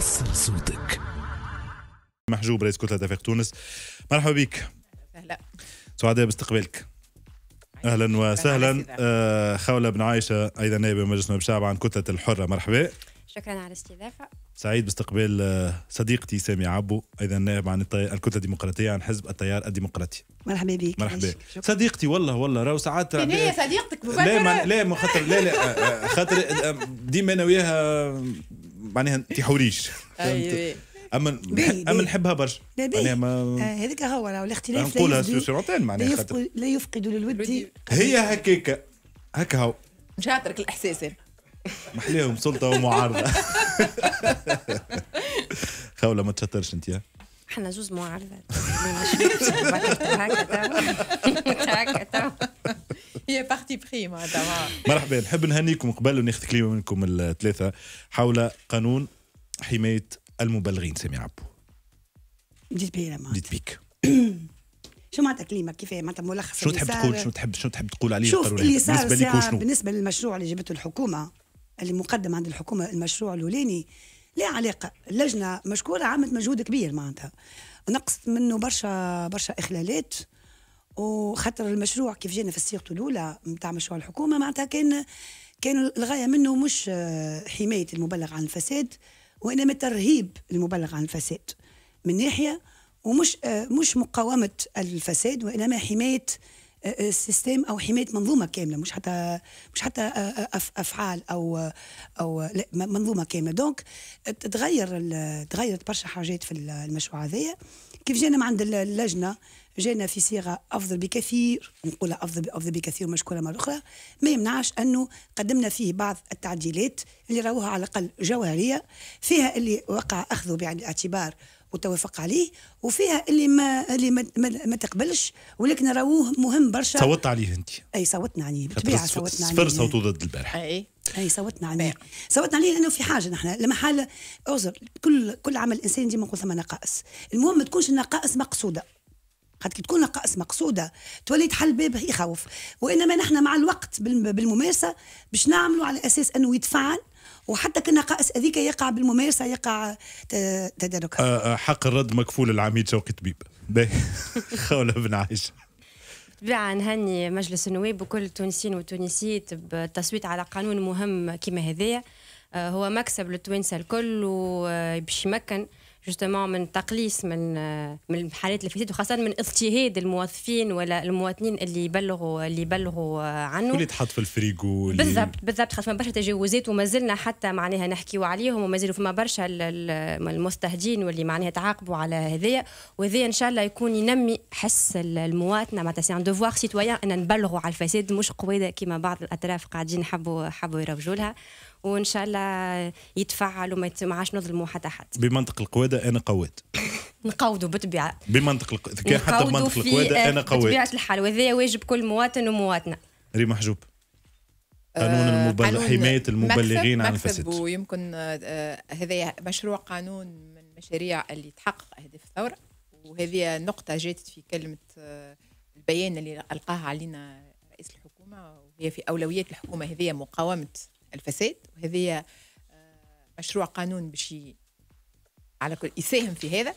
وصل صوتك محجوب رئيس كتلة تفاق تونس مرحبا بك أهلا سعداء باستقبالك اهلا وسهلا آه، خولة بن عائشة ايضا نائبة مجلس نواب الشعب عن كتلة الحرة مرحبا شكرا على الاستضافة سعيد باستقبال آه، صديقتي سامي عبو ايضا نائب عن الكتله الديمقراطيه عن حزب التيار الديمقراطي مرحبا بك مرحبا صديقتي والله والله راهو ساعات هي صديقتك لا ما لا خاطر لا لا آه، خاطر ديما انا وياها معناها انت حوريش أيوة. اما اما نحبها برشا معناها ما آه، هذاك هو الاختلاف نقولها سيرتين معناها لا يفقد للود هي هكاك هكا هو مش هاترك الاحساس محليهم سلطه ومعارضه خوله ما تشطرش انت احنا زوز معارضه هكا هكا هي بارتي بري مرحبا نحب نهنيكم قبل وناخذ كلمه منكم الثلاثه حول قانون حمايه المبلغين سامي عبو بديت لما جيت بيك شو معناتها كلمه كيف معناتها ملخص شو تحب تقول شو تحب شو تحب تقول عليه شوف اللي صار بالنسبه, بالنسبة للمشروع اللي جابته الحكومه اللي مقدم عند الحكومه المشروع الاولاني لا علاقه اللجنه مشكوره عملت مجهود كبير معناتها نقصت منه برشا برشا اخلالات وخاطر المشروع كيف جينا في السيرة الاولى نتاع مشروع الحكومه معناتها كان كان الغايه منه مش آه، حمايه المبلغ عن الفساد وانما ترهيب المبلغ عن الفساد من ناحيه ومش آه، مش مقاومه الفساد وانما حمايه آه، السيستم او حمايه منظومه كامله مش حتى مش حتى افعال او او منظومه كامله دونك تغير تغيرت برشا حاجات في المشروع هذايا كيف جينا من عند اللجنه جانا في صيغه افضل بكثير نقولها افضل افضل بكثير مشكوره مره اخرى ما يمنعش انه قدمنا فيه بعض التعديلات اللي راوها على الاقل جوهريه فيها اللي وقع اخذه بعين الاعتبار وتوافق عليه وفيها اللي ما اللي ما, ما, ما تقبلش ولكن راوه مهم برشا صوت عليه انت اي صوتنا عليه بالطبيعه صوتنا عليه صفر صوتوا ضد البارح اي اي صوتنا عليه صوتنا عليه لانه في حاجه نحن لما حاله اعذر كل كل عمل انساني ديما نقول ثم نقائص المهم ما تكونش النقائص مقصوده قد كي تكون نقائص مقصوده تولي تحل باب يخوف وانما نحن مع الوقت بالممارسه باش نعملوا على اساس انه يتفعل وحتى نقائص هذيك يقع بالممارسه يقع تداركها أه، أه، حق الرد مكفول العميد شوقي طبيب خوله بن عائشه بالطبيعة نهني مجلس النواب وكل التونسيين والتونسيات بالتصويت على قانون مهم كما هذايا أه، هو مكسب للتوانسة الكل وباش يمكن جوستومون من تقليص من من حالات الفساد وخاصه من اضطهاد الموظفين ولا المواطنين اللي يبلغوا اللي يبلغوا آه، عنه اللي تحط في الفريجو اللي... بالضبط بالضبط خاصه برشا تجاوزات وما زلنا حتى معناها نحكيو عليهم وما زالوا فما برشا المستهدين واللي معناها تعاقبوا على هذايا وهذايا ان شاء الله يكون ينمي حس المواطنه معناتها سي ان دوفوار سيتويان ان نبلغوا على الفساد مش قويده كما بعض الاطراف قاعدين حبوا حبوا يروجوا لها وان شاء الله يتفعل وما عادش نظلموا حتى حد بمنطق القواده انا قواد نقاودوا بالطبيعه بمنطق الق... حتى بمنطق القواده انا قواد بطبيعه الحال وهذا واجب كل مواطن ومواطنه ريم حجوب قانون آه، المبلغ حمايه المبلغين عن الفساد ويمكن آه، هذا مشروع قانون من المشاريع اللي تحقق اهداف الثوره وهذه نقطه جاتت في كلمه آه، البيان اللي القاها علينا رئيس الحكومه وهي في اولويات الحكومه هذه مقاومه الفساد وهذه آه، مشروع قانون باش على كل يساهم في هذا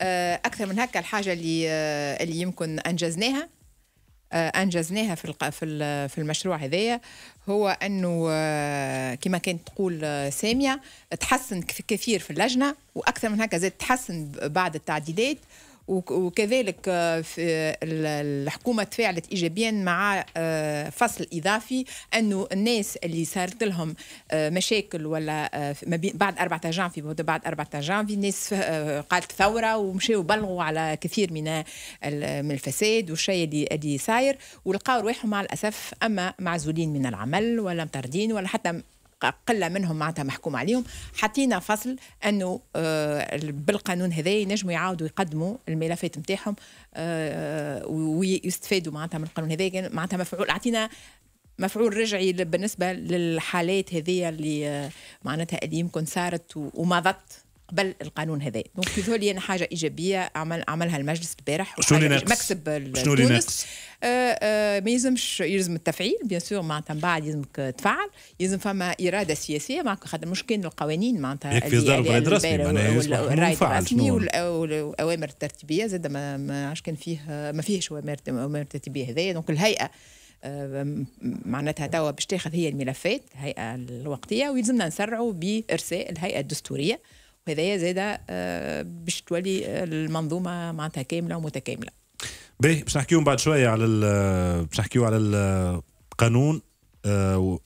آه، اكثر من هكا الحاجه اللي آه، اللي يمكن انجزناها انجزناها في في في المشروع هذايا هو انه كما كانت تقول ساميه تحسن كثير في اللجنه واكثر من هكا زاد تحسن بعد التعديلات وكذلك آه، في الحكومة تفاعلت إيجابيا مع آه، فصل إضافي أنه الناس اللي صارت لهم آه، مشاكل ولا بعد 4 جانفي بعد 4 جانفي الناس قالت ثورة ومشاو بلغوا على كثير من من الفساد والشيء اللي اللي صاير ولقاو رواحهم مع الأسف أما معزولين من العمل ولا مطردين ولا حتى قله منهم معناتها محكوم عليهم حطينا فصل انه آه، بالقانون هذا ينجموا يعاودوا يقدموا الملفات نتاعهم آه، ويستفادوا معناتها من القانون هذا معناتها مفعول اعطينا مفعول رجعي بالنسبه للحالات هذه اللي آه، معناتها اللي يمكن صارت ومضت قبل القانون هذا دونك لي انا حاجه ايجابيه عمل عملها المجلس البارح شنو اللي ناقص؟ مكسب شنو اللي ناقص؟ ما يلزمش يلزم التفعيل بيان سور معناتها من بعد يلزمك تفعل يلزم فما اراده سياسيه معناتها خاطر مش كان القوانين معناتها يكفي في الرايد رسمي معناها الرايد الرسمي والاوامر الترتيبيه زاد ما عادش كان فيه ما فيهش اوامر ترتيبيه هذايا دونك الهيئه آه، معناتها توا باش تاخذ هي الملفات الهيئه الوقتيه ويلزمنا نسرعوا بارساء الهيئه الدستوريه وهذايا زادا آه، باش تولي آه، المنظومه معناتها كامله ومتكامله. باهي باش نحكيو بعد شويه على باش نحكيو على القانون آه،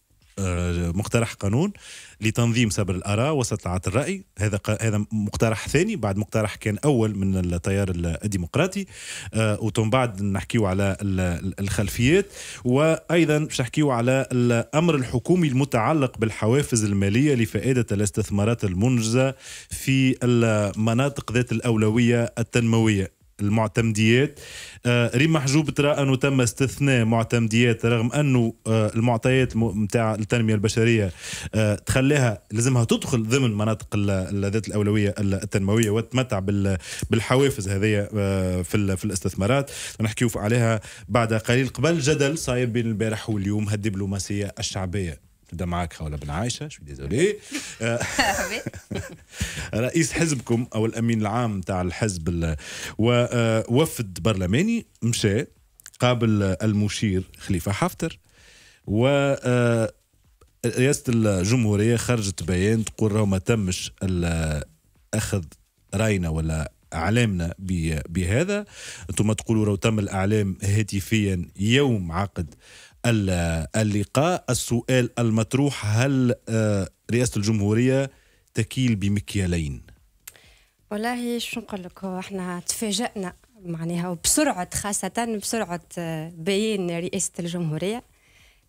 مقترح قانون لتنظيم سبر الآراء واستطلاعات الرأي هذا هذا مقترح ثاني بعد مقترح كان أول من التيار الديمقراطي آه، وتم بعد نحكيو على الخلفيات وأيضا باش نحكيو على الأمر الحكومي المتعلق بالحوافز المالية لفائدة الاستثمارات المنجزة في المناطق ذات الأولوية التنموية المعتمديات آه، ريم محجوب ترى انه تم استثناء معتمديات رغم انه آه، المعطيات نتاع التنميه البشريه آه، تخليها لازمها تدخل ضمن مناطق ذات الاولويه التنمويه وتتمتع بالحوافز هذه في في الاستثمارات نحكيو عليها بعد قليل قبل جدل صاير بين البارح واليوم الدبلوماسيه الشعبيه نبدا معك خوله بن عائشه شوي ديزولي إيه؟ آه، رئيس حزبكم او الامين العام تاع الحزب ووفد آه، برلماني مشى قابل المشير خليفه حفتر و آه، رئاسه الجمهوريه خرجت بيان تقول راه ما تمش اخذ راينا ولا اعلامنا بهذا انتم تقولوا راه تم الاعلام هاتفيا يوم عقد اللقاء السؤال المطروح هل آه، رئاسة الجمهورية تكيل بمكيالين والله شو نقول لك احنا تفاجأنا معناها وبسرعة خاصة بسرعة آه، بيان رئاسة الجمهورية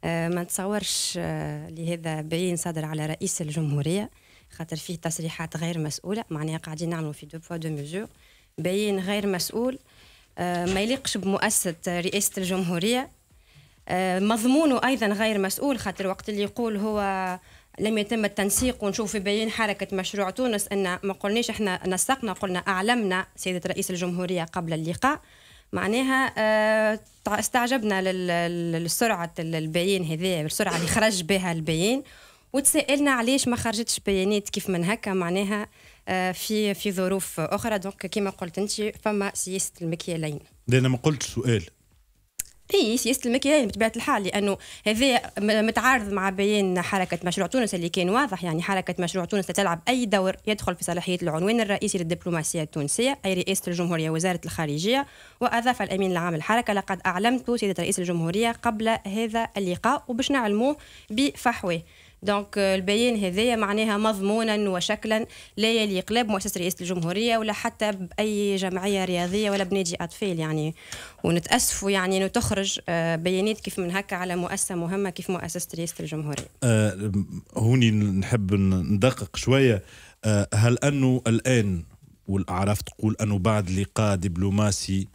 آه، ما نتصورش لهذا بيان صدر على رئيس الجمهورية خاطر فيه تصريحات غير مسؤولة معناها قاعدين نعملوا في دو بوا دو ميزور بيان غير مسؤول ما يليقش بمؤسسة رئاسة الجمهورية آه، مضمونه ايضا غير مسؤول خاطر وقت اللي يقول هو لم يتم التنسيق ونشوف في بيان حركة مشروع تونس أن ما قلناش إحنا نسقنا قلنا أعلمنا سيدة رئيس الجمهورية قبل اللقاء معناها آه، استعجبنا لسرعة البيان هذايا السرعة اللي خرج بها البيان وتسألنا علاش ما خرجتش بيانات كيف من هكا معناها آه، في في ظروف أخرى دونك كما قلت أنت فما سياسة المكيالين. لأن ما قلتش سؤال اي سياسه المكياج يعني بطبيعه الحال لانه هذا متعارض مع بيان حركه مشروع تونس اللي كان واضح يعني حركه مشروع تونس تلعب اي دور يدخل في صلاحيه العنوان الرئيسي للدبلوماسيه التونسيه اي رئاسه الجمهوريه وزاره الخارجيه واضاف الامين العام الحركه لقد اعلمت سيده رئيس الجمهوريه قبل هذا اللقاء وباش نعلموه بفحوه دونك آه، البيان هذايا معناها مضمونا وشكلا لا يليق لا بمؤسسه رئاسه الجمهوريه ولا حتى باي جمعيه رياضيه ولا بنادي اطفال يعني ونتاسفوا يعني انه تخرج آه، بيانات كيف من هكا على مؤسسه مهمه كيف مؤسسه رئاسه الجمهوريه. آه هوني نحب ندقق شويه آه هل انه الان والاعراف تقول انه بعد لقاء دبلوماسي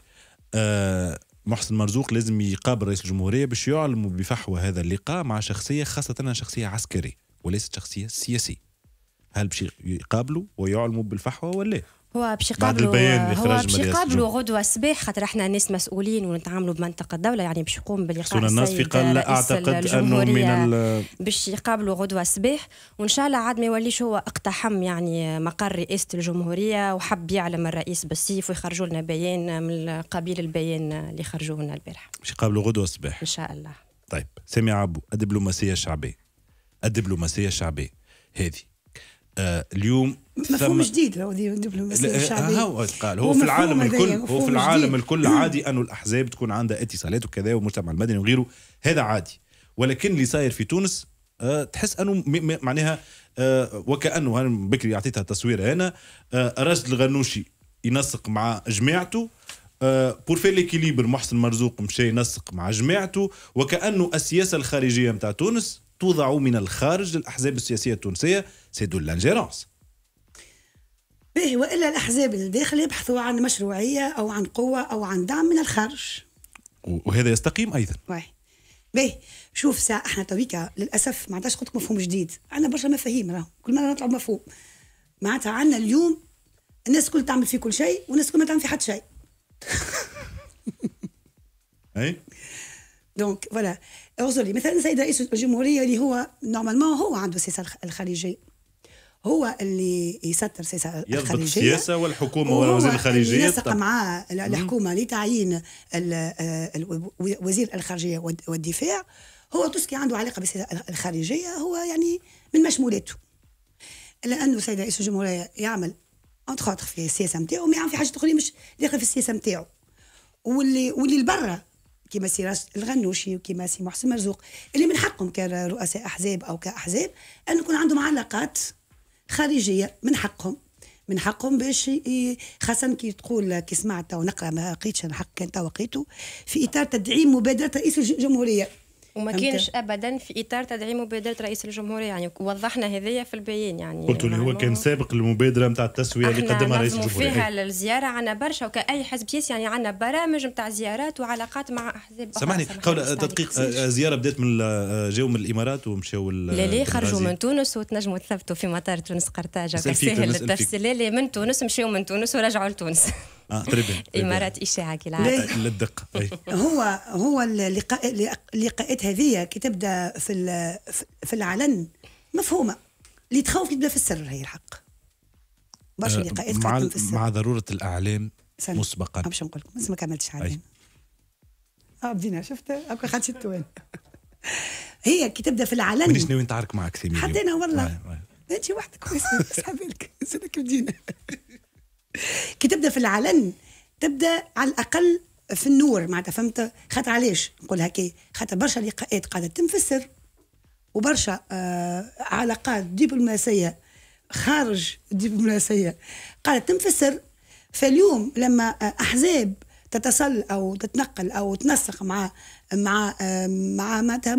آه محسن مرزوق لازم يقابل رئيس الجمهوريه باش يعلم بفحوى هذا اللقاء مع شخصيه خاصه شخصيه عسكريه وليست شخصيه سياسيه هل باش يقابلوا ويعلموا بالفحوى ولا هو باش يقابلوا هو باش يقابلوا غدوه الصباح خاطر احنا ناس مسؤولين ونتعاملوا بمنطقه الدوله يعني باش يقوم باللقاء الناس في قال لا اعتقد انه من باش يقابلوا غدوه الصباح وان شاء الله عاد ما يوليش هو اقتحم يعني مقر رئاسه الجمهوريه وحب يعلم الرئيس بالسيف ويخرجوا لنا بيان من قبيل البيان اللي خرجوه لنا البارح باش يقابلوا غدوه الصباح ان شاء الله طيب سامي عبو الدبلوماسيه الشعبيه الدبلوماسيه الشعبيه هذه آه، اليوم مفهوم جديد آه، آه، هو قال هو في العالم الكل هو في العالم جديد. الكل عادي انه الاحزاب تكون عندها اتصالات وكذا والمجتمع المدني وغيره هذا عادي ولكن اللي صاير في تونس تحس انه معناها وكانه بكري اعطيتها تصوير هنا أه رجل الغنوشي ينسق مع جماعته بور في ليكيليبر محسن مرزوق مشى ينسق مع جماعته وكانه السياسه الخارجيه نتاع تونس توضع من الخارج للاحزاب السياسيه التونسيه سي دو لانجيرونس باهي والا الاحزاب الداخل يبحثوا عن مشروعيه او عن قوه او عن دعم من الخارج وهذا يستقيم ايضا واي باهي شوف ساعة احنا تويكا للاسف ما عادش قلت مفهوم جديد عندنا برشا مفاهيم راهو كل مره نطلع مفهوم معناتها عندنا اليوم الناس كل تعمل في كل شيء والناس كل ما تعمل في حد شيء اي دونك فوالا اوزولي مثلا سيد رئيس الجمهوريه اللي هو نورمالمون هو عنده سياسه الخارجيه هو اللي يستر سياسه يضبط السياسه والحكومه والوزير الخارجيه ينسق مع الحكومه لتعيين آه، وزير الخارجيه والدفاع هو توسكي عنده علاقه بالسياسه الخارجيه هو يعني من مشمولاته لانه السيد رئيس الجمهوريه يعمل انتخ في السياسه نتاعو ما يعمل في حاجه اخرى مش داخل في السياسه نتاعو واللي واللي لبرا كما سراج الغنوشي وكما سي محسن مرزوق اللي من حقهم كرؤساء احزاب او كاحزاب ان يكون عندهم علاقات خارجيه من حقهم من حقهم باش خاصة كي تقول كي سمعت ونقرا ما لقيتش الحق كان توا في اطار تدعيم مبادره رئيس الجمهوريه وما كانش ابدا في اطار تدعيم مبادره رئيس الجمهوريه يعني وضحنا هذايا في البيان يعني قلت اللي هو كان سابق المبادره نتاع التسويه اللي قدمها رئيس الجمهوريه فيها للزياره عندنا برشا وكاي حزب سياسي يعني عندنا برامج نتاع زيارات وعلاقات مع احزاب سامحني قول تدقيق آه، زياره بدات من آه، جاو من الامارات ومشاو لا لا آه، خرجوا من تونس وتنجموا تثبتوا في مطار تونس قرطاجه وكساهل التفصيل لا من تونس مشاو من تونس ورجعوا لتونس اه امارات اشاعه كي للدقه هو هو اللقاء اللقاءات هذه كي تبدا في في العلن مفهومه اللي تخوف يبدا في السر هي الحق برشا آه، لقاءات مع في السر مع ضروره الاعلام مسبقا باش نقول لكم ما كملتش عليه اه بدينا شفت هكا خدش التوان هي كي تبدا في العلن مانيش ناوي نتعارك معك سيمي حتى انا والله آه، آه. انت وحدك صحابي لك بدينا كي تبدا في العلن تبدا على الاقل في النور معناتها فهمت خاطر علاش نقول هكا خاطر برشا لقاءات قاعده تتم في السر وبرشا آه علاقات دبلوماسيه خارج الدبلوماسيه قاعده تتم في السر فاليوم لما آه، احزاب تتصل او تتنقل او تنسق مع مع آه، مع معناتها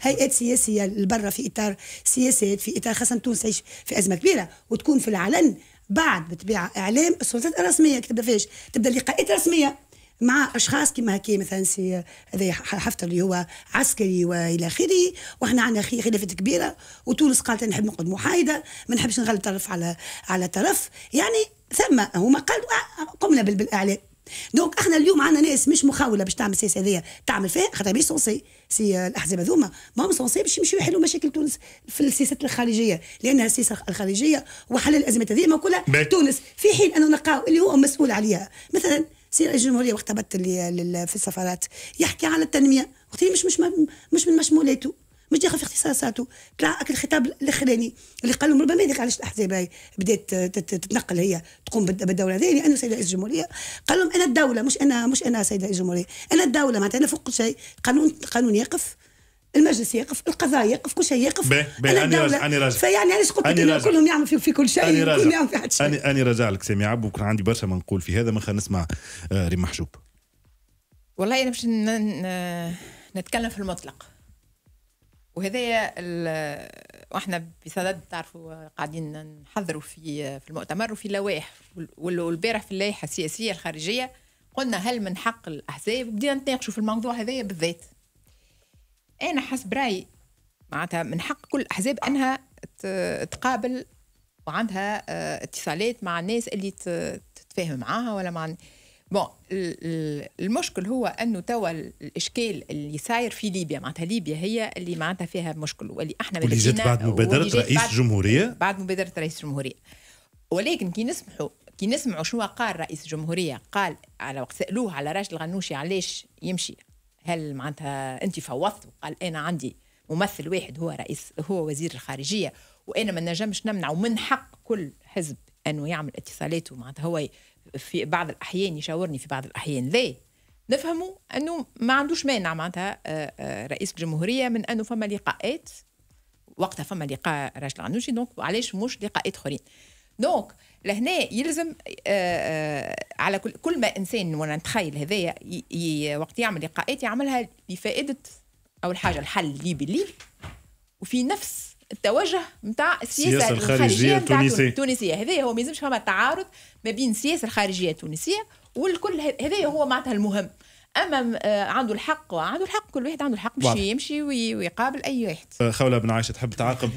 هيئات سياسيه لبرا في اطار سياسات في اطار خاصه تونس تعيش في ازمه كبيره وتكون في العلن بعد بطبيعه اعلام السلطات الرسميه تبدا فاش تبدا لقاءات رسميه مع اشخاص كما هكا مثلا سي هذا حفتر اللي هو عسكري والى اخره وحنا عندنا خلافات كبيره وتونس قالت نحب نقعد محايده ما نحبش نغلب طرف على على طرف يعني ثم هما قالوا آه، قمنا بالاعلام دونك احنا اليوم عندنا ناس مش مخوله باش تعمل السياسه هذه تعمل فيها خاطر مش سي الاحزاب هذوما ما هم سونسي باش يمشيو يحلوا مشاكل تونس في السياسات الخارجيه لانها السياسه الخارجيه وحل الازمات هذه ما كلها تونس في حين انه نلقاو اللي هو مسؤول عليها مثلا سي رئيس الجمهوريه وقت هبط في السفارات يحكي على التنميه وقت مش مش مش من مشمولاته مش داخل في اختصاصاته طلع الخطاب الاخراني اللي قال لهم ربما هذيك علاش الاحزاب هاي بدات تتنقل هي تقوم بالدوله هذه يعني لانه سيد رئيس الجمهوريه قال لهم انا الدوله مش انا مش انا سيد رئيس الجمهوريه انا الدوله معناتها انا فوق كل شيء قانون قانون يقف المجلس يقف القضاء يقف كل شيء يقف بيه بيه انا أني راجع أني راجع فيعني علاش قلت لك كلهم يعملوا في, في كل شيء أني راجع يعملوا في حد شيء أني, أني راجع لك سامي عبد وكان عندي برشا ما نقول في هذا ما خلينا نسمع آه، ريم محجوب والله أنا باش نتكلم في المطلق وهذايا واحنا بصدد تعرفوا قاعدين نحضروا في في المؤتمر وفي اللوائح والبارح في اللائحه السياسيه الخارجيه قلنا هل من حق الاحزاب بدينا نتناقشوا في الموضوع هذايا بالذات انا حسب رايي معناتها من حق كل الاحزاب انها تقابل وعندها آه، اتصالات مع الناس اللي تتفاهم معاها ولا مع بون المشكل هو انه توا الاشكال اللي صاير في ليبيا معناتها ليبيا هي اللي معناتها فيها مشكل واللي احنا واللي جات بعد مبادره رئيس الجمهوريه بعد مبادره رئيس الجمهوريه ولكن كي نسمحوا كي نسمعوا شنو قال رئيس الجمهوريه قال على وقت سالوه على راشد الغنوشي علاش يمشي هل معناتها انت فوضت قال انا عندي ممثل واحد هو رئيس هو وزير الخارجيه وانا ما نجمش نمنع ومن حق كل حزب انه يعمل اتصالاته معناتها هو في بعض الأحيان يشاورني في بعض الأحيان ليه نفهموا أنه ما عندوش مانع معناتها آه، آه، رئيس الجمهورية من أنه فما لقاءات وقتها فما لقاء راجل عنوشي دونك علاش مش لقاءات اخرين دونك لهنا يلزم آه، على كل, كل ما انسان وانا نتخيل هذايا وقت يعمل لقاءات يعملها لفائده او الحاجه الحل اللي باللي وفي نفس التوجه نتاع السياسه الخارجيه التونسيه التونسيه هذايا هو ما يلزمش فما تعارض ما بين السياسه الخارجيه التونسيه والكل هذايا هو معناتها المهم اما آه، عنده الحق عنده الحق كل واحد عنده الحق باش يمشي ويقابل اي واحد آه، خوله بن عائشه تحب تعاقب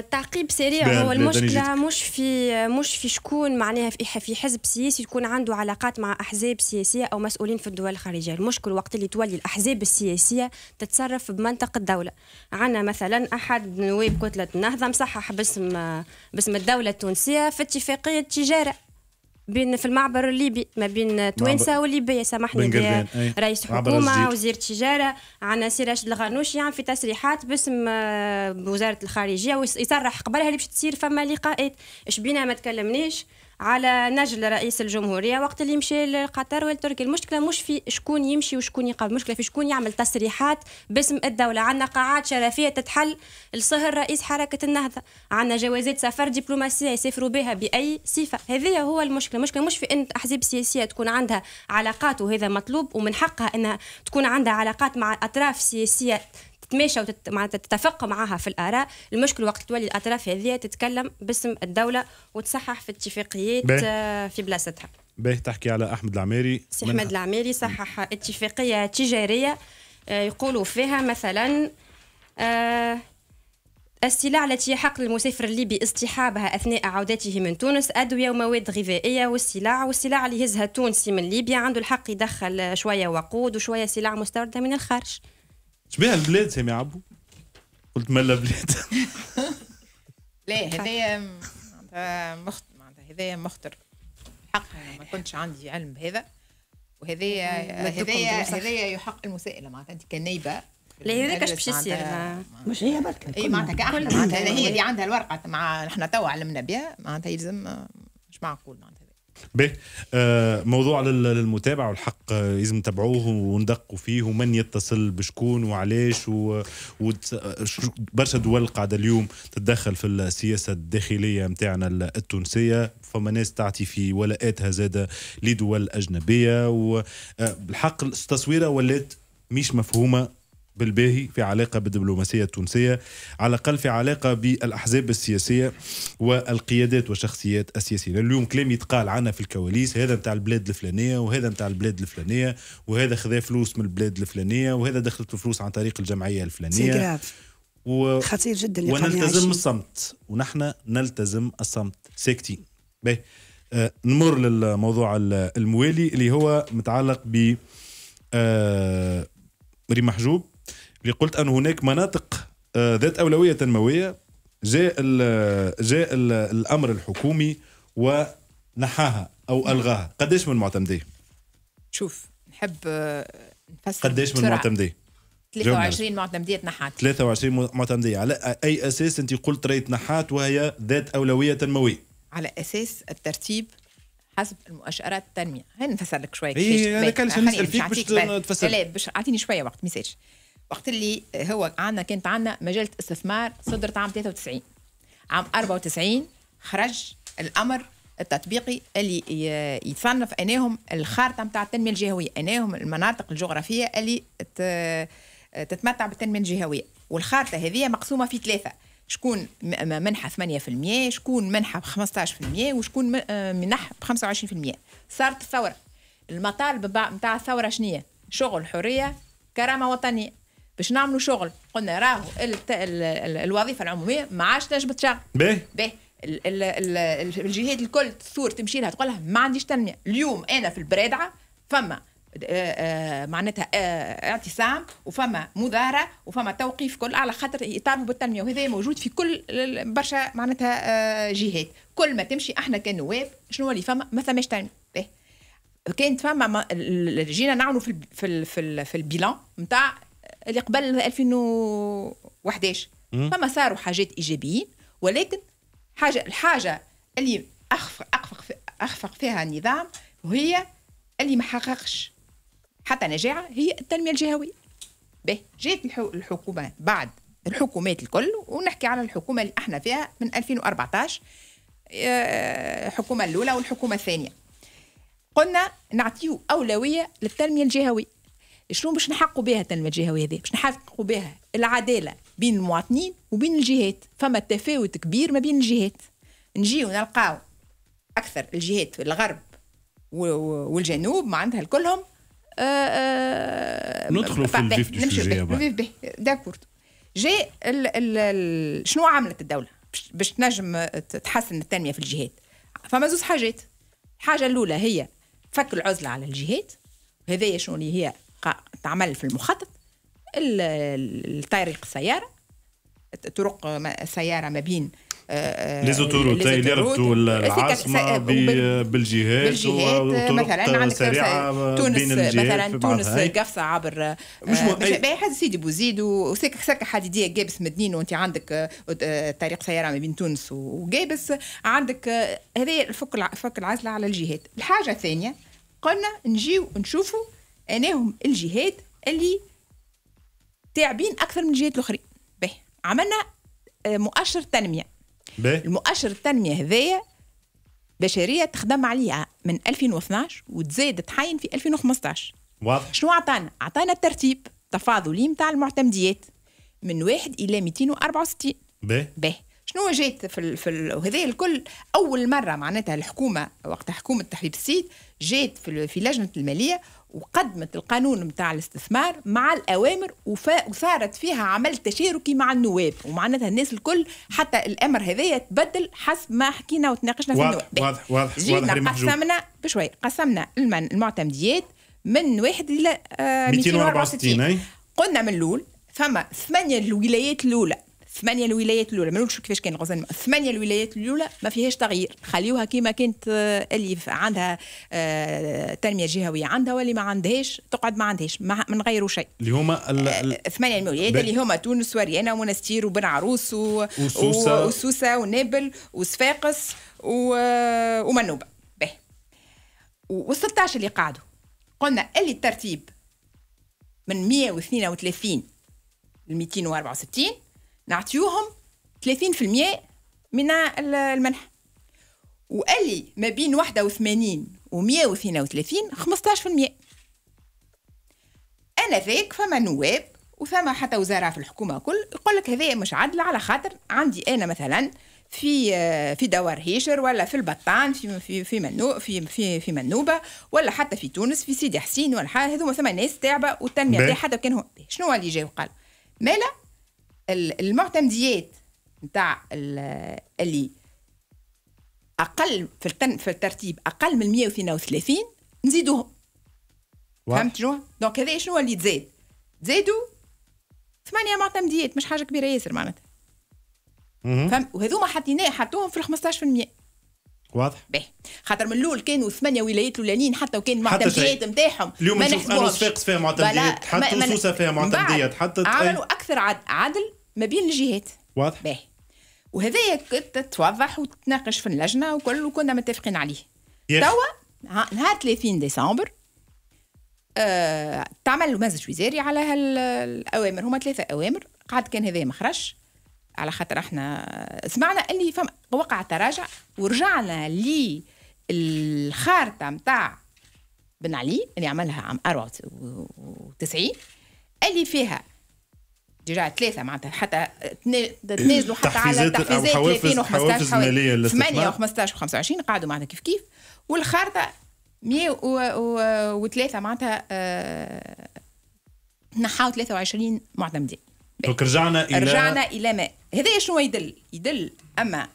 تعقيب سريع هو المشكلة مش في مش في شكون معناها في حزب سياسي يكون عنده علاقات مع أحزاب سياسية أو مسؤولين في الدول الخارجية المشكل وقت اللي تولي الأحزاب السياسية تتصرف بمنطق الدولة عندنا مثلا أحد نواب كتلة النهضة مصحح باسم باسم الدولة التونسية في اتفاقية تجارة بين في المعبر الليبي ما بين توانسه وليبيا سامحني رئيس حكومه وزير التجاره عناصر راشد الغانوشي يعني في تصريحات باسم آه، وزاره الخارجيه ويصرح قبلها اللي باش تصير فما لقاءات اش بينا ما تكلمنيش على نجل رئيس الجمهوريه وقت اللي مشى لقطر والتركي المشكله مش في شكون يمشي وشكون يقابل المشكله في شكون يعمل تصريحات باسم الدوله عندنا قاعات شرفيه تتحل لصهر رئيس حركه النهضه عندنا جوازات سفر دبلوماسيه يسافروا بها باي صفه هذه هو المشكله المشكله مش في ان احزاب سياسيه تكون عندها علاقات وهذا مطلوب ومن حقها انها تكون عندها علاقات مع اطراف سياسيه تتماشى وتت... معناتها تتفق معها في الاراء المشكل وقت تولي الاطراف هذه تتكلم باسم الدوله وتصحح في اتفاقيات بيه. آه، في بلاصتها باهي تحكي على احمد العميري سي احمد العميري صحح اتفاقيه تجاريه آه، يقولوا فيها مثلا آه، السلع التي يحق للمسافر الليبي اصطحابها أثناء عودته من تونس أدوية ومواد غذائية والسلع والسلع اللي يهزها التونسي من ليبيا عنده الحق يدخل شوية وقود وشوية سلع مستوردة من الخارج شبيه البلاد سامي عبو قلت ملا بلاد لا هذايا مخت معناتها هذايا مخطر حق ما كنتش عندي علم بهذا وهذايا هذايا هذايا يحق المسائله معناتها انت كنايبه لا هذاك اش باش يصير مش هي برك اي معناتها كاحنا معناتها هي اللي عندها الورقه مع احنا توا علمنا بها معناتها يلزم مش معقول معناتها باهي موضوع للمتابعه والحق آه، لازم تبعوه وندقوا فيه ومن يتصل بشكون وعلاش و... برشا دول قاعده اليوم تتدخل في السياسه الداخليه نتاعنا التونسيه فما ناس تعطي في ولاءاتها زاده لدول اجنبيه والحق آه، التصويره ولات مش مفهومه بالباهي في علاقه بالدبلوماسيه التونسيه على الاقل في علاقه بالاحزاب السياسيه والقيادات والشخصيات السياسيه اليوم كلام يتقال عنا في الكواليس هذا نتاع البلاد الفلانيه وهذا نتاع البلاد الفلانيه وهذا خذا فلوس من البلاد الفلانيه وهذا دخلت الفلوس عن طريق الجمعيه الفلانيه و... خطير جدا ونلتزم الصمت ونحن نلتزم الصمت ساكتين باهي آه نمر للموضوع الموالي اللي هو متعلق ب آه ريم محجوب اللي قلت ان هناك مناطق آه، ذات اولويه تنمويه جاء ال جاء ال الامر الحكومي ونحاها او الغاها قداش من معتمدي شوف نحب آه، نفسر قداش من معتمدي 23 معتمديه تنحات 23 معتمديه على اي اساس انت قلت راهي نحات وهي ذات اولويه تنمويه على اساس الترتيب حسب المؤشرات التنميه هل نفسر لك شويه اي هذاك علاش نسال فيك باش تفسر لا باش اعطيني شويه وقت ما وقت اللي هو عندنا كانت عندنا مجله استثمار صدرت عام 93 عام 94 خرج الامر التطبيقي اللي يتصنف انهم الخارطه نتاع التنميه الجهويه انهم المناطق الجغرافيه اللي تتمتع بالتنميه الجهويه والخارطه هذه مقسومه في ثلاثه شكون منحة 8% شكون منحة ب 15% وشكون آه، منح ب 25% صارت الثورة المطالب نتاع الثورة شنية شغل حرية كرامة وطنية باش نعملوا شغل قلنا راهو الوظيفه العموميه ما عادش تنجم تشغل باهي باهي الجهات الكل تثور تمشي لها تقول لها ما عنديش تنميه اليوم انا في البرادعه فما آه، آه، معناتها آه، اعتصام وفما مظاهره وفما توقيف كل على خاطر يطالبوا بالتنميه وهذا موجود في كل برشا معناتها جهات كل ما تمشي احنا كنواب شنو اللي فما ما فماش تنميه كانت فما جينا نعملوا في في في البيلان نتاع اللي قبل 2011 فما صاروا حاجات ايجابيين ولكن حاجه الحاجه اللي اخفق اخفق اخفق فيها النظام وهي اللي ما حققش حتى نجاعه هي التنميه الجهويه به جات الحكومه بعد الحكومات الكل ونحكي على الحكومه اللي احنا فيها من 2014 آه، الحكومه الاولى والحكومه الثانيه قلنا نعطيو اولويه للتنميه الجهويه شنو باش نحقوا بها التنميه الجهويه هذه باش نحققوا بها العداله بين المواطنين وبين الجهات فما تفاوت كبير ما بين الجهات نجيو نلقاو اكثر الجهات في الغرب والجنوب معناتها الكلهم آه، آه، ندخلوا في الفيف دو سوجي داكور جاء شنو عملت الدوله باش تنجم تحسن التنميه في الجهات فما زوز حاجات الحاجه الاولى هي فك العزله على الجهات هذايا شنو اللي هي تعمل في المخطط الطريق السياره طرق السياره ما بين آه، آه، تاي اللي ربطوا إيه، العاصمه بالجهات وطرق مثلا عندك سريعه تونس مثلا تونس قفصه عبر آه، مش حاجه سيدي بوزيد وسكه سكه حديديه جابس مدنين وانت عندك طريق سياره ما بين تونس وجابس عندك هذه فك فك العزله على الجهات الحاجه الثانيه قلنا نجيو نشوفوا اناهم الجهات اللي تعبين اكثر من الجهات الاخرين به عملنا آه، مؤشر تنميه به المؤشر التنميه هذايا بشريه تخدم عليها من 2012 وتزيد تحين في 2015 واضح شنو عطانا؟ عطانا الترتيب تفاضلي نتاع المعتمديات من واحد الى 264 به به شنو جات في ال... في ال... وهذا الكل اول مره معناتها الحكومه وقت حكومه تحرير السيد جات في, ال... في لجنه الماليه وقدمت القانون نتاع الاستثمار مع الأوامر وصارت فيها عمل تشاركي مع النواب ومعناتها الناس الكل حتى الأمر هذايا تبدل حسب ما حكينا وتناقشنا في النواب واضح واضح جينا قسمنا بشوي قسمنا المعتمديات من واحد إلى 264 آه، قلنا من الأول فما ثمانية الولايات الأولى ثمانيه الولايات الاولى ما نقولش كيفاش كان الغزال ثمانيه الولايات الاولى ما فيهاش تغيير خليوها كيما كانت آه، اللي عندها آه، تنميه جهويه عندها واللي ما عندهاش تقعد ما عندهاش ما نغيروا شيء اللي هما آه، ثمانيه الولايات اللي هما تونس وريانا ومنستير وبن عروس و... وسوسه وسوسه ونابل وصفاقس و... ومنوبه باهي وال 16 اللي قعدوا قلنا اللي الترتيب من 132 ل 264 نعطيوهم 30% من المنح وقال لي ما بين 81 و 132 15% انا ذاك فما نواب وثما حتى وزاره في الحكومه كل يقول لك هذايا مش عدل على خاطر عندي انا مثلا في في دوار هيشر ولا في البطان في في في منو في في في منوبه ولا حتى في تونس في سيدي حسين ولا هذوما ثم ناس تعبه والتنميه حتى كان هو شنو اللي جاي وقال مالا المعتمديات نتاع اللي اقل في التن في الترتيب اقل من 132 نزيدوهم فهمت شنو دونك هذا شنو اللي تزاد تزيدوا ثمانيه معتمديات مش حاجه كبيره ياسر معناتها فهمت وهذوما حطيناه حطوهم في 15% واضح باهي خاطر من الاول كانوا ثمانيه ولايات الاولانيين حتى وكان معتمديات نتاعهم اليوم نشوف انوس فاقس فيها معتمديات حتى سوسه فيها معتمديات حتى عملوا اكثر عدل ما بين الجهات واضح باهي وهذايا توضح وتتناقش في اللجنه وكل وكنا متفقين عليه توا نهار 30 ديسمبر آه تعمل مزج وزاري على هالاوامر هما ثلاثه اوامر قعد كان هذايا ما خرجش على خاطر احنا سمعنا اللي فم وقع تراجع ورجعنا للخارطه نتاع بن علي اللي عملها عام 94 اللي فيها ديجا ثلاثة معناتها حتى تنازلوا حتى على تحفيزات 30 و 15 8 و 15 و 25 قعدوا معناتها كيف كيف والخارطة 103 معناتها آه، نحاو 23 معتمدين رجعنا الى رجعنا الى ما هذا شنو يدل يدل اما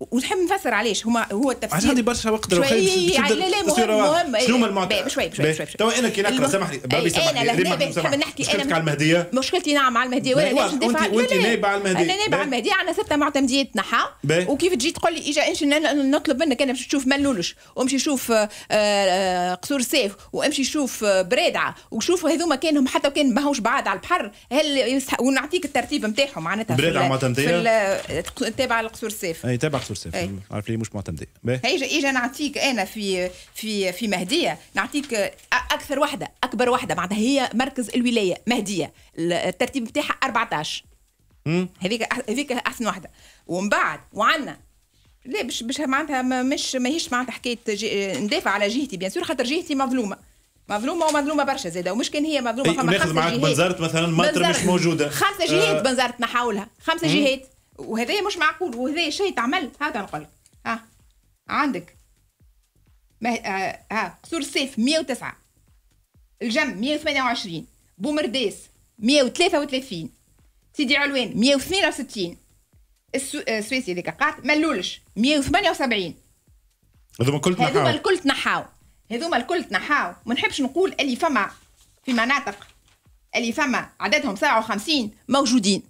ونحب نفسر علاش هما هو التفسير عشان عندي برشا وقت شوي لا لا مهم مهم شنو هما المعطيات شوي شوي شوي تو انا كي نقرا سامحني بابي سامحني انا نحب نحكي انا على المهديه مشكلتي نعم على المهديه وانا ليش ندافع وانت نايبه على المهديه انا نايبه على المهديه عندنا ستة معتمديات نحا وكيف تجي تقول لي اجا انش نطلب منك انا باش تشوف ملولش وامشي شوف آه، آه، قصور سيف وامشي شوف آه، برادعه وشوف هذوما كانهم حتى وكان ماهوش بعاد على البحر هل ونعطيك الترتيب نتاعهم معناتها برادعه معتمديه تابعه لقصور سيف اي تابعه سورسي إيه. عارف ليه مش معتمدين هي اجا نعطيك انا في في في مهديه نعطيك اكثر وحده اكبر وحده معناتها هي مركز الولايه مهديه الترتيب بتاعها 14 هذيك هذيك احسن وحده ومن بعد وعندنا لا باش باش معناتها مش ماهيش معناتها حكايه ندافع على جهتي بيان سور خاطر جهتي مظلومه مظلومه ومظلومه برشا زاده ومش كان هي مظلومه فما ناخذ معاك بنزرت مثلا مطر مش موجوده خمسه جهات آه بنزرت نحاولها خمسه جهات وهذا مش معقول وهذا شيء تعمل هذا نقول لك ها عندك ما آه، ها قصور السيف 109 الجم 128 بومرديس 133 سيدي علوان 162 آه، السويسي هذاك قاعد ملولش 178 هذوما الكل تنحاو هذوما الكل تنحاو هذوما الكل تنحاو ما نحبش نقول اللي فما في مناطق اللي فما عددهم 57 موجودين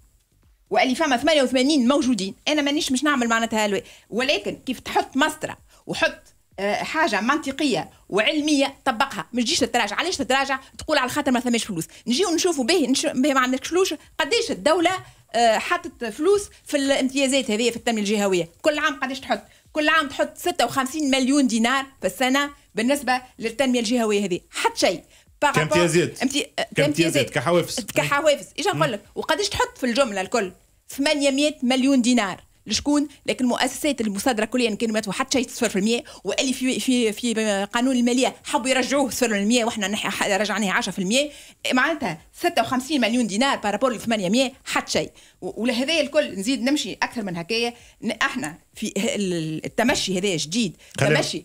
و اللي فما 88 موجودين انا مانيش باش نعمل معناتها هلوى ولكن كيف تحط مسطره وحط آه، حاجه منطقيه وعلميه طبقها ما تجيش تتراجع علاش تتراجع تقول على خاطر ما ثماش فلوس نجيو نشوفوا باهي به ما عندكش فلوس قداش الدوله آه، حطت فلوس في الامتيازات هذه في التنميه الجهويه كل عام قداش تحط كل عام تحط 56 مليون دينار في السنه بالنسبه للتنميه الجهويه هذه حتى شيء كامتيازات كامتيازات كحوافز كحوافز ايش نقول لك وقداش تحط في الجمله الكل 800 مليون دينار لشكون لكن المؤسسات المصادره كليا كانوا ما حتى شيء 0% واللي في في في قانون الماليه حبوا يرجعوه 0% واحنا رجعناه 10% معناتها 56 مليون دينار بارابور ل 800 حتى شيء ولهذايا الكل نزيد نمشي اكثر من هكايا احنا في التمشي هذايا جديد تمشي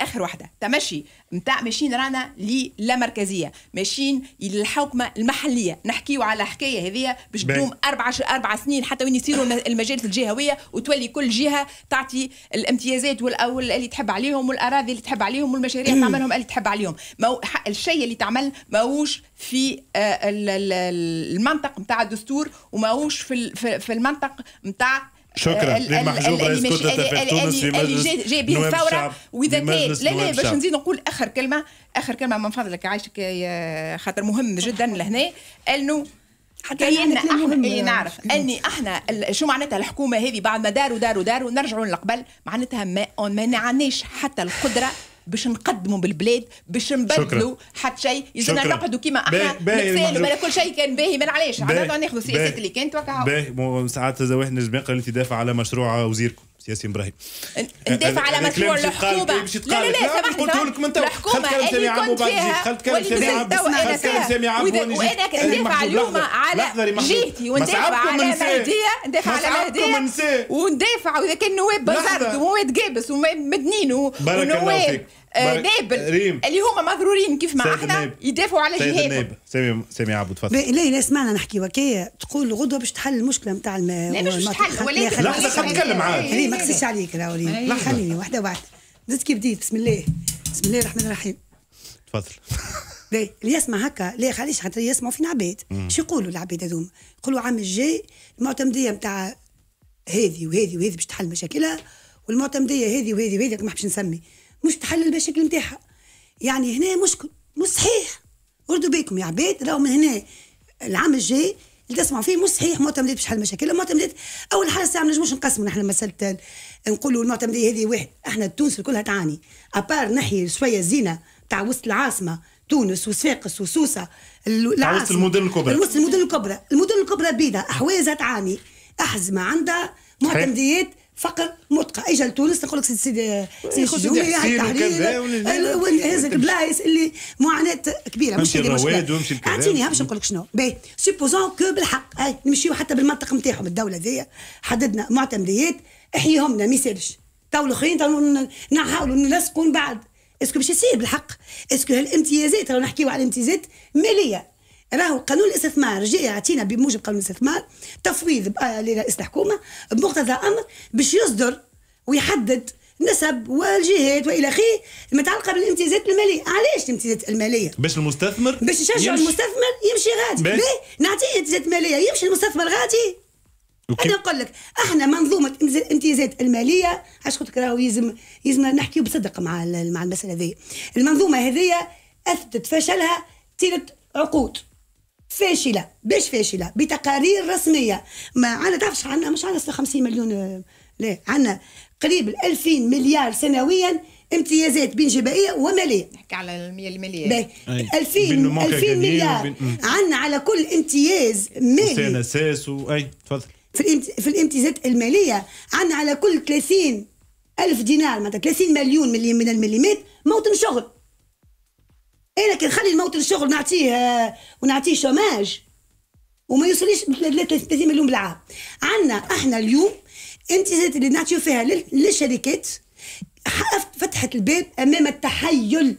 اخر واحده تمشي نتاع ماشيين رانا للا مركزيه ماشيين للحوكمه المحليه نحكيو على حكايه هذيا باش تدوم اربع اربع سنين حتى وين يصيروا المجالس الجهويه وتولي كل جهه تعطي الامتيازات اللي تحب عليهم والاراضي اللي تحب عليهم والمشاريع تعملهم اللي تحب عليهم ما الشيء اللي تعمل ماهوش آه، في المنطق نتاع الدستور آه، وماهوش في المنطق نتاع شكرا للمحجوب رئيس كتلة تونس في مجلس جاي به الثورة وإذا كان لا لا باش نزيد نقول آخر كلمة آخر كلمة من فضلك عايشك خاطر مهم جدا لهنا أنه حتى كي احنا, احنا إيه، نعرف اني احنا شو معناتها الحكومه هذه بعد ما داروا داروا داروا نرجعوا لقبل معناتها ما ما نعناش حتى القدره باش نقدموا بالبلاد باش نبدلوا حتى شيء يلزمنا نقعدوا كيما احنا نتسالوا كل شيء كان باهي من علاش؟ على ناخذوا السياسات اللي كانت وكا باهي ساعات زواحنا الجماقه اللي تدافع على مشروع وزيركم ياسين ابراهيم ندافع على مشروع الحكومه لا لا لا سامحني قلت لكم انت الحكومه خلت سامي عبو بعد جيت خلت كلام سامي عبو خلت كلام سامي عبو وانا ندافع اليوم على جهتي وندافع على مهديه ندافع على مهديه وندافع واذا كان نواب بزرد ومواد جابس ومدنين ونواب آه، نابل ريم. اللي هما مضرورين كيف ما احنا يدافعوا على جهاد سامي سامي عبو فضل لا لا اسمعنا نحكي وكاية تقول غدوه باش تحل المشكله نتاع الماء لا مش تحل ولكن لحظه نتكلم معاك ريم ما نقصدش عليك لا ريم أيوه. خليني واحده واحده زدت كي بديت بسم الله بسم الله الرحمن الرحيم تفضل اللي يسمع هكا لا خليش حتى يسمعوا فينا عباد شو يقولوا العباد هذوما يقولوا عام الجاي المعتمديه نتاع هذه وهذه وهذه باش تحل مشاكلها والمعتمديه هذه وهذه وهذه ما حبش نسمي مش تحل المشاكل نتاعها يعني هنا مشكل مش صحيح ردوا بيكم يا عباد راهو من هنا العام الجاي اللي تسمعوا فيه مش صحيح معتمدات باش حل مشاكل المعتمدات اول حاجه ساعه ما نجموش نقسموا نحن مساله نقولوا المعتمديه هذه واحد احنا تونس كلها تعاني ابار نحي شويه زينه تاع وسط العاصمه تونس وصفاقس وسوسه وسط المدن الكبرى وسط المدن الكبرى المدن الكبرى بيضاء احوازها تعاني احزمه عندها معتمديات فقط متقى اجا لتونس نقول لك سيدي سيدي سيدي حسين هزك البلايص اللي معاناه كبيره مش هذه مشكله اعطيني باش نقول لك شنو باهي سيبوزون كو بالحق نمشيو حتى بالمنطق نتاعهم الدوله ذي حددنا معتمديات احيهم لنا ما يسالش تو الاخرين تو نحاولوا نلصقوا من بعد اسكو باش يصير بالحق اسكو هالامتيازات نحكيو على امتيازات ماليه راهو قانون الاستثمار جاء يعطينا بموجب قانون الاستثمار تفويض آه، لرئيس الحكومه بمقتضى امر باش يصدر ويحدد نسب والجهات والى اخره المتعلقه بالامتيازات الماليه، علاش الامتيازات الماليه؟ باش المستثمر باش يشجع المستثمر يمشي غادي، نعطيه امتيازات ماليه يمشي المستثمر غادي انا نقول لك احنا منظومه الامتيازات الماليه اش قلت لك راهو يلزم يلزمنا نحكيو بصدق مع مع المساله هذه المنظومه هذه اثبتت فشلها ثلاث عقود فاشله باش فاشله بتقارير رسميه ما عندنا تعرفش عندنا مش عندنا 50 مليون آه، لا عندنا قريب 2000 مليار سنويا امتيازات بين جبائيه وماليه نحكي على الماليه 2000 2000 مليار عندنا على كل امتياز مالي اساس واي تفضل في في الامتيازات الماليه عندنا على كل 30 ألف دينار معناتها 30 مليون من المليمات موطن شغل انا إيه، لكن خلي الموت الشغل نعطيه آه، ونعطيه شوماج وما يوصليش 33 مليون بالعام عندنا احنا اليوم انتزات اللي نعطيو فيها للشركات فتحت الباب امام التحيل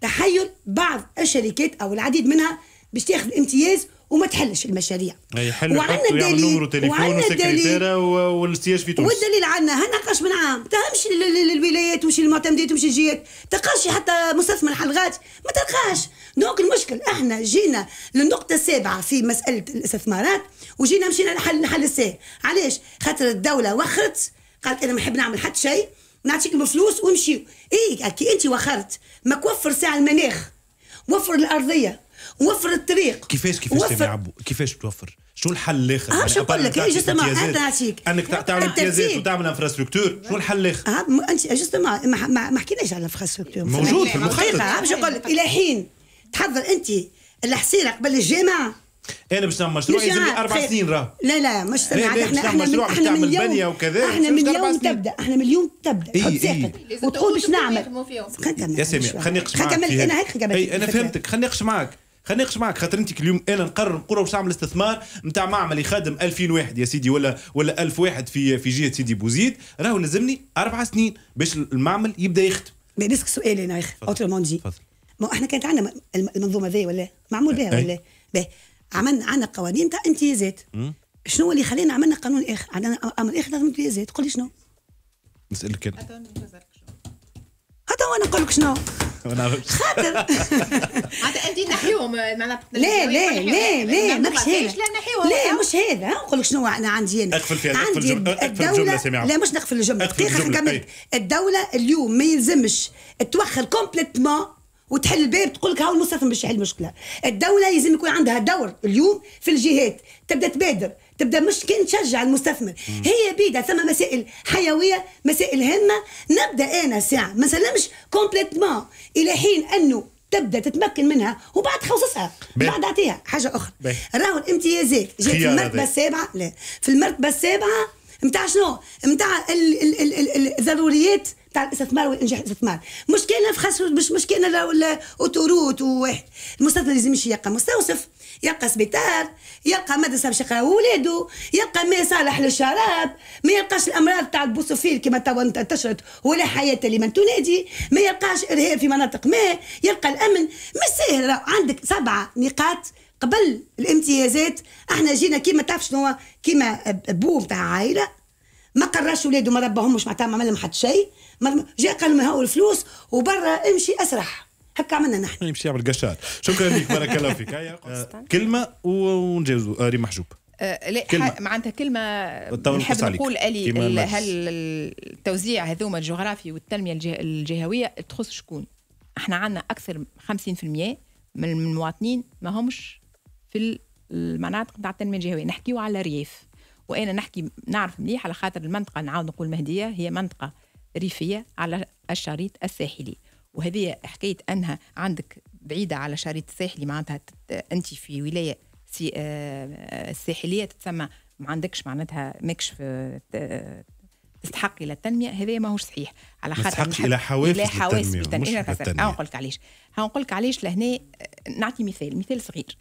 تحيل بعض الشركات او العديد منها باش تاخذ امتياز وما تحلش المشاريع وعندنا دليل وعندنا دليل والسياج في تونس والدليل عندنا هنقاش من عام تهمش للولايات وش المعتمدات وش الجهات تلقاش حتى مستثمر الحلقات ما تلقاش دونك المشكل احنا جينا للنقطة السابعة في مسألة الاستثمارات وجينا مشينا لحل الحل الساهل علاش خاطر الدولة وخرت قالت انا ما نحب نعمل حتى شيء نعطيك الفلوس ونمشيو اي كي انت وخرت ما توفر ساعة المناخ وفر الارضيه وفر الطريق كيفاش كيفاش وفر... عبو كيفاش توفر شو الحل الاخر؟ اه يعني شو نقول لك جوستومون انت نعطيك انك تعمل امتيازات وتعمل انفراستركتور آه. شو الحل الاخر؟ آه، انت جوستومون ما حكيناش على انفراستركتور موجود في المخطط شو نقول لك الى حين تحضر انت الحصيره قبل الجامعه انا باش نعمل مشروع يلزم اربع طيب. سنين راه لا لا مش سنين لا احنا احنا من احنا من وكذا احنا من اليوم تبدا احنا من اليوم تبدا اي اي وتقول باش نعمل يا سامي خليني نقش معاك إيه، انا هيك انا فهمتك خليني نقش معاك خلينا ناقش معك خاطر انت اليوم انا نقرر نقول واش نعمل استثمار نتاع معمل يخدم 2000 واحد يا سيدي ولا ولا 1000 واحد في في جهه سيدي بوزيد راهو لازمني اربع سنين باش المعمل يبدا يخدم مي نسك سؤال انا اخي اوتر موندي ما احنا كانت عندنا المنظومه ذي ولا معمول بها إيه. ولا باهي عملنا عندنا قوانين تاع امتيازات شنو اللي خلينا عملنا قانون اخر عندنا امر اخر لازم امتيازات قول لي شنو نسالك انا هذا انا نقول لك شنو ما نعرفش خاطر معناتها انت معناتها لا لا لا لا ماكش هذا لا مش هذا نقول لك شنو انا عندي انا اقفل فيها عندي الدولة لا مش نقفل الجملة دقيقة نكمل الدولة اليوم ما يلزمش توخر كومبليتمون وتحل الباب تقول لك ها المستثمر باش يحل المشكله الدوله يلزم يكون عندها دور اليوم في الجهات تبدا تبادر تبدا مش كي نشجع المستثمر مم. هي بيدها ثم مسائل حيويه مسائل هامه نبدا انا ساعه ما نسلمش كومبليتمون الى حين انه تبدا تتمكن منها وبعد تخصصها بعد اعطيها حاجه اخرى راهو الامتيازات جات في المرتبه السابعه لا في المرتبه السابعه نتاع شنو؟ نتاع الضروريات نتاع الاستثمار وانجاح الاستثمار مش كاينه في خاص مش مش كاينه اوتوروت وواحد المستثمر لازم يشيق مستوصف يلقى سبيطار يلقى مدرسه باش يقراو ولادو يلقى ما صالح للشراب ما يلقاش الامراض تاع البوسوفيل كما توا انتشرت ولا حياه لمن تنادي ما يلقاش ارهاب في مناطق ما يلقى الامن مش ساهل عندك سبعه نقاط قبل الامتيازات احنا جينا كيما تعرف شنو هو كيما بو تاع عائله ما قراش ولاده ما ربهمش معناتها ما عمل لهم حتى شيء جا قال لهم الفلوس وبرا امشي اسرح هكا عملنا نحن يمشي يعمل قشات شكرا لك بارك الله فيك كلمه ونجاوزو آه، ريم محجوب آه، لا معناتها كلمه نحب نقول الي هل التوزيع هذوما الجغرافي والتنميه الجهويه تخص شكون؟ احنا عندنا اكثر 50% من المواطنين ما همش في المناطق نتاع التنميه الجهويه نحكيو على الريف وانا نحكي نعرف مليح على خاطر المنطقه نعاود نقول مهديه هي منطقه ريفيه على الشريط الساحلي وهذه حكايه انها عندك بعيده على شريط الساحلي معناتها انت في ولايه سي الساحليه آه، آه، تتسمى ما عندكش معناتها ماكش في تستحق الى التنميه هذا ماهوش صحيح على خاطر تستحق الى حوافز الى حوافز التنميه, التنمية. نقول لك علاش نقول لك علاش لهنا آه، نعطي مثال مثال صغير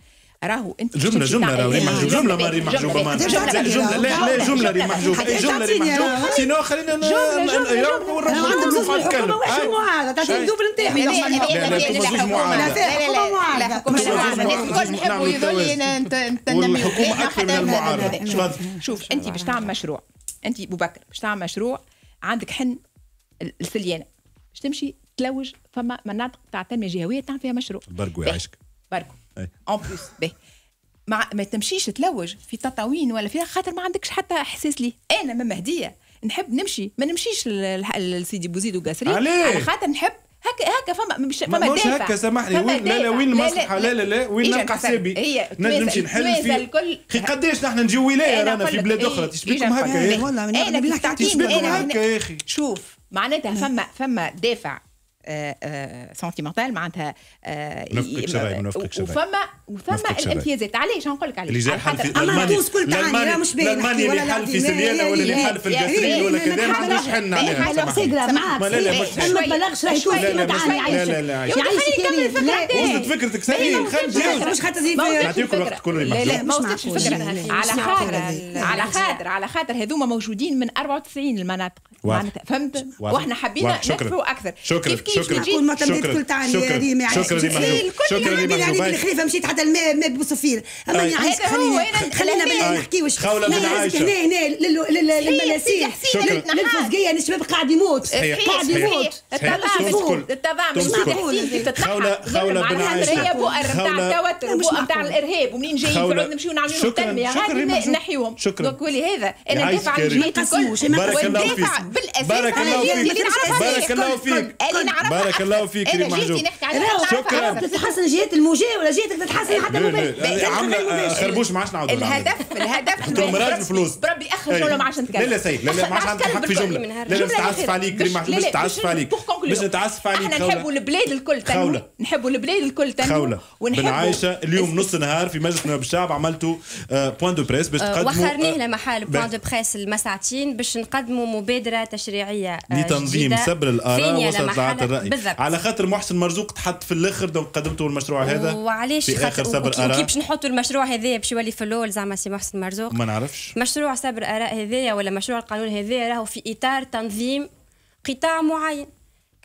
راهو انت جمله جمله راهو محجوب جمله ماري محجوبه ما جمله جمله لا لا جمله ري محجوب اي جمله ري محجوبه سينو خلينا نربحوا ونربحوا نتكلم شنو تعطي الدوبل نتاعو لا لا لا المعارضه شوف انت باش تعمل مشروع انت ابو بكر باش تعمل مشروع عندك حن السليانه باش تمشي تلوج فما مناطق تاع تنميه جهويه تعمل فيها مشروع بركو يعيشك بركو اون بلوس باهي ما, ما تمشيش تلوج في تطاوين ولا فيها خاطر ما عندكش حتى احساس ليه انا ماما هديه نحب نمشي ما نمشيش لسيدي بوزيد وقاسري على خاطر نحب هكا هكا فما مش فما مش هكا سامحني وين لا لا وين المصلحه لا لا لا وين نلقى حسابي نجم نمشي نحل في خي قداش نحن نجي ولايه رانا في بلاد اخرى إيه، تشبيكم هكا والله من تشبيكم هكا يا اخي شوف معناتها فما فما دافع سنتيمونتال آه، آه، معناتها آه، نفقد شرايب نفقد شرايب وفما وفما الامتيازات علاش نقول لك علاش اللي حل في المانيا المانيا مش باهي المانيا اللي حل في سليانة ولا اللي حل في القسرين ولا كذا ما عندوش حل عليها معاك لا لا مش ما بلغش راهي تشوف كيما تعاني يعيش لا وصلت فكرتك سليم خلينا مش حتى زيد نعطيكم الوقت كله لا لا ما وصلتش الفكرة على خاطر على خاطر على خاطر هذوما موجودين من 94 المناطق فهمت واحنا حبينا نكتبوا اكثر شكرا شكرا شكرا معتمدات كل تعالي ريما شكرا ريما شكرا ريما يعني بالخليفه مشيت حتى الماء ما بوصفير اما نعيش يعني خلينا خلينا بالله نحكي واش خولة من عايشة هنا هنا للمناسير للفزقية الشباب قاعد يموت قاعد يموت التضامن التضامن خولة خولة بن عايشة هي بؤر نتاع التوتر بؤر نتاع الارهاب ومنين جايين نقعد نمشيو نعملوا التنمية شكرا نحيوهم دونك ولهذا انا دافع عن الجهات الكل بارك الله فيك بارك الله فيك بارك الله فيك بارك الله فيك كريم محجوب شكرا تتحسن جهه الموجه ولا جهتك تتحسن حتى عملنا آه، خربوش ما عادش نعاودوا الهدف الهدف نحطوهم راجل الفلوس بربي اخر جمله إيه. ما عادش نتكلم لا لا سيد لا ما عادش نتكلم في جمله لا لا تعسف عليك كريم محجوب تعسف عليك كل باش نتعسف عليك احنا نحبوا البلاد الكل تنمو نحبوا البلاد الكل تنمو ونحبوا بن عايشه اليوم نص نهار في مجلس نواب الشعب عملتوا بوان دو بريس باش آه، تقدموا وخرناه آه، لنا محل بوان دو بريس المساعتين باش نقدموا مبادره تشريعيه آه، لتنظيم سبر الاراء وصدعات الراي على خاطر محسن مرزوق تحط في الاخر دونك قدمتوا المشروع هذا وعلاش في اخر سبر الاراء كي باش نحطوا المشروع هذا باش يولي في الاول زعما سي محسن مرزوق ما نعرفش مشروع سبر الاراء هذايا ولا مشروع القانون هذايا راهو في اطار تنظيم قطاع معين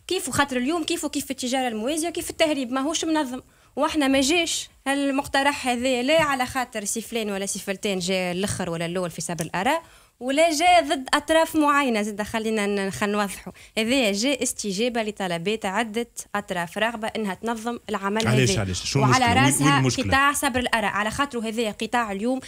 كيف خاطر اليوم كيف وكيف في التجاره الموازيه كيف في التهريب ماهوش منظم واحنا ما جاش المقترح هذا لا على خاطر سي فلان ولا سي فلتان جا الاخر ولا الاول في سبب الاراء ولا جاء ضد اطراف معينه زاد خلينا نوضحوا هذا جاء استجابه لطلبات عده اطراف راغبه انها تنظم العمل هذا علاش علاش شو وعلى راسها قطاع صبر الاراء على خاطر هذا قطاع اليوم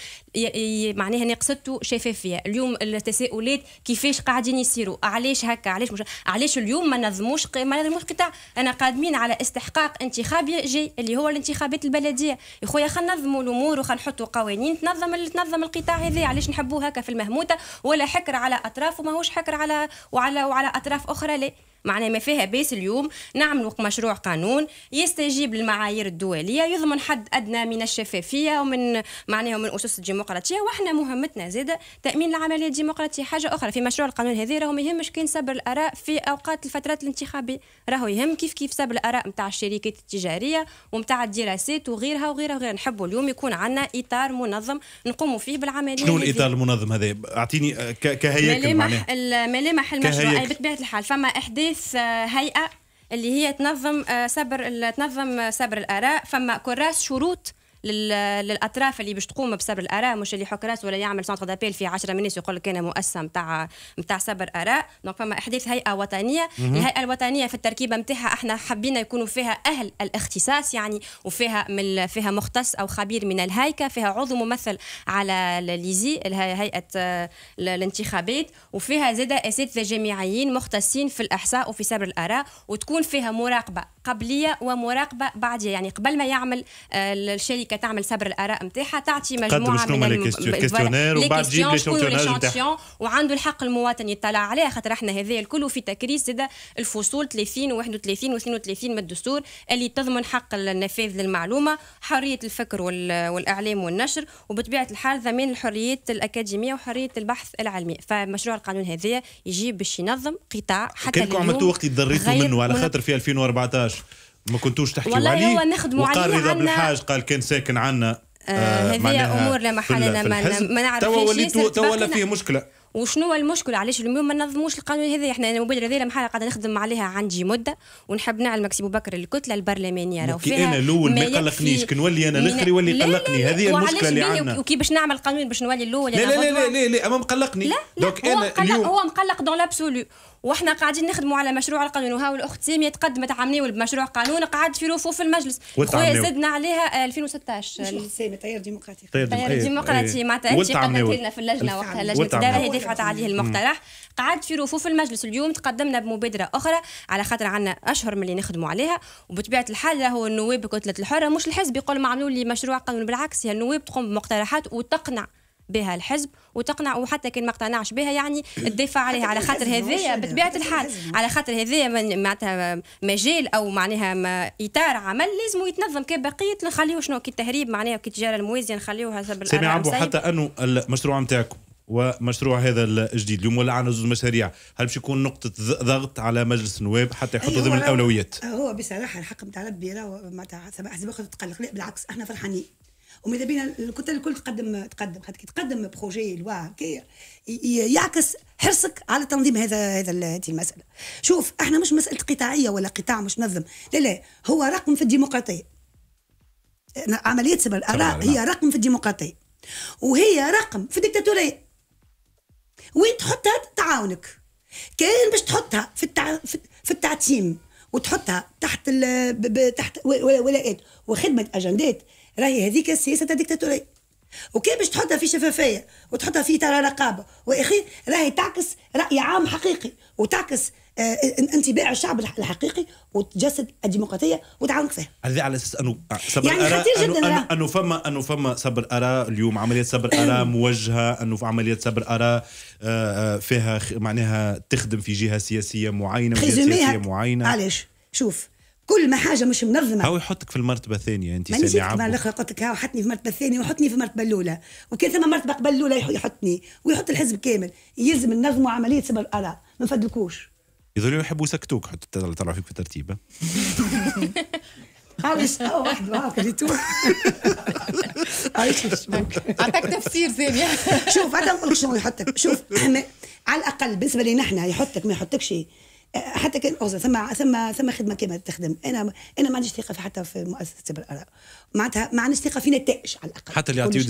معناها نقصته شفافيه اليوم التساؤلات كيفاش قاعدين يصيروا علاش هكا علاش مش علاش اليوم ما نظموش ما نظموش قطاع انا قادمين على استحقاق انتخابي جاي اللي هو الانتخابات البلديه يا خويا خلينا نظموا الامور وخلينا نحطوا قوانين تنظم تنظم القطاع هذا علاش نحبوه هكا في المهموته ولا حكر على اطراف وماهوش حكر على وعلى وعلى اطراف اخرى لا معناها ما فيها باس اليوم نعملوا مشروع قانون يستجيب للمعايير الدوليه يضمن حد ادنى من الشفافيه ومن معناها من اسس الديمقراطيه واحنا مهمتنا زاده تامين العمليه الديمقراطيه حاجه اخرى في مشروع القانون هذه راهو ما يهمش كي سبر الاراء في اوقات الفترات الانتخابيه راهو يهم كيف كيف صبر الاراء نتاع الشركات التجاريه ومتاع الدراسات وغيرها وغيرها وغيرها نحبوا اليوم يكون عندنا اطار منظم نقوموا فيه بالعمليه شنو الاطار المنظم هذا اعطيني آه، كهياكل ملامح ملامح المشروع بطبيعه الحال فما احداث ثلاث آه، هيئة اللي هي تنظم آه، صبر تنظم صبر الآراء فما كراس شروط للاطراف اللي باش تقوم بصبر الاراء مش اللي راسه ولا يعمل سونتر دابيل في 10 من الناس يقول لك انا مؤسسه نتاع نتاع صبر اراء دونك فما احداث هيئه وطنيه الهيئه الوطنيه في التركيبه نتاعها احنا حبينا يكونوا فيها اهل الاختصاص يعني وفيها من فيها مختص او خبير من الهيكه فيها عضو ممثل على ليزي هيئه الانتخابات وفيها زاده اساتذه جامعيين مختصين في الاحصاء وفي صبر الاراء وتكون فيها مراقبه قبليه ومراقبه بعديه يعني قبل ما يعمل آه، الشركه تعمل سبر الاراء نتاعها تعطي مجموعه من الكيستيونير وعنده الحق المواطن يطلع عليها خاطر احنا هذا الكل في تكريس ده الفصول 30 و 31 و 32 من الدستور اللي تضمن حق النفاذ للمعلومه حريه الفكر والاعلام والنشر وبطبيعه الحال ضمان الحريات الاكاديميه وحريه البحث العلمي فمشروع القانون هذا يجيب باش ينظم قطاع حتى كانكم عملتوا وقت تضريتوا منه على خاطر في 2014 بالحاج ما كنتوش تحكيوا عليه والله هو نخدموا عليه وقال رضا بالحاج قال كان ساكن عنا آه هذه امور لا محل لنا ما نعرفش توا توا ولا فيه مشكله وشنو هو المشكل علاش اليوم ما نظموش القانون هذا احنا انا المبادره هذه محال قاعده نخدم عليها عندي مده ونحب نعلمك سي بكر الكتله البرلمانيه راهو فيها انا الاول ما يقلقنيش كي نولي انا الاخر يولي يقلقني هذه المشكله اللي عندنا وكي باش نعمل قانون باش نولي الاول لا لا لا, لا لا لا اما مقلقني لا, لا دونك هو انا مقلق اليوم هو مقلق دون لابسولو واحنا قاعدين نخدموا على مشروع القانون وهاو الاخت ساميه تقدمت عاملين بمشروع قانون قعد في رفوف المجلس خويا زدنا عليها 2016 مش الاخت ساميه تيار ديمقراطي تيار ديمقراطي إيه، إيه. معناتها انت قدمت لنا في اللجنه وقتها اللجنه الاداره رفعت عليه المقترح قعدت في رفوف المجلس اليوم تقدمنا بمبادره اخرى على خاطر عندنا اشهر من اللي نخدموا عليها وبطبيعه الحال هو النواب بكتله الحره مش الحزب يقول ما عملوا لي مشروع قانون بالعكس هي النواب تقوم بمقترحات وتقنع بها الحزب وتقنع وحتى كان ما اقتنعش بها يعني تدافع عليها على خاطر هذه بطبيعه الحال على خاطر هذه معناتها مجال او معناها ما اطار عمل لازم يتنظم كبقيه نخليه شنو كي التهريب معناها كي التجاره الموازيه نخليوها سامي عبو حتى انه المشروع نتاعكم ومشروع هذا الجديد اليوم ولا عن زوج مشاريع هل باش يكون نقطة ضغط على مجلس النواب حتى يحطوا أيوة، ضمن الأولويات هو بصراحة الحق نتاع ربي راهو معناتها حسب تقلق لا بالعكس احنا فرحانين وماذا بينا الكتل الكل تقدم تقدم خاطر كي تقدم بروجي لوا هكايا يعكس حرصك على تنظيم هذا هذا هذه المساله شوف احنا مش مساله قطاعيه ولا قطاع مش نظم لا لا هو رقم في الديمقراطيه عمليه سبب الاراء هي نعم. رقم في الديمقراطيه وهي رقم في الدكتاتوريه وين تحطها تعاونك كان باش تحطها في التع... في التعتيم وتحطها تحت ال... تحت ولاءات وخدمه اجندات راهي هذيك السياسه تاع الديكتاتوريه وكان باش تحطها في شفافيه وتحطها في ترى رقابه واخي راهي تعكس راي عام حقيقي وتعكس آه، انطباع الشعب الحقيقي وتجسد الديمقراطيه وتعاونك فيها. هذا على اساس انه آه، صبر يعني خطير جدا انه, أنه فما انه فما صبر اراء اليوم عمليه صبر اراء موجهه انه في عمليه صبر اراء آه، فيها معناها تخدم في جهه سياسيه معينه وجهه سياسيه معينه. علاش؟ شوف كل ما حاجه مش منظمه هو يحطك في المرتبه الثانيه انت سامعه ما انا قلت لك حطني في المرتبه الثانيه وحطني في المرتبه الاولى وكان ثم مرتبه قبل الاولى يحطني ويحط الحزب كامل يلزم ننظموا عمليه سبب اراء ما نفدلكوش يظلوا يحبوا يسكتوك حتى طلعوا فيك في الترتيب عايش واحد عايش عطاك تفسير زين شوف هذا نقول شنو يحطك شوف على الاقل بالنسبه لي نحن يحطك ما يحطكش حتى كان اوزا ثم ثم ثم خدمه كما تخدم انا انا ما عنديش ثقه حتى في مؤسسه الاراء معناتها ما عنديش ثقه في نتائج على الاقل حتى اللي يعطيو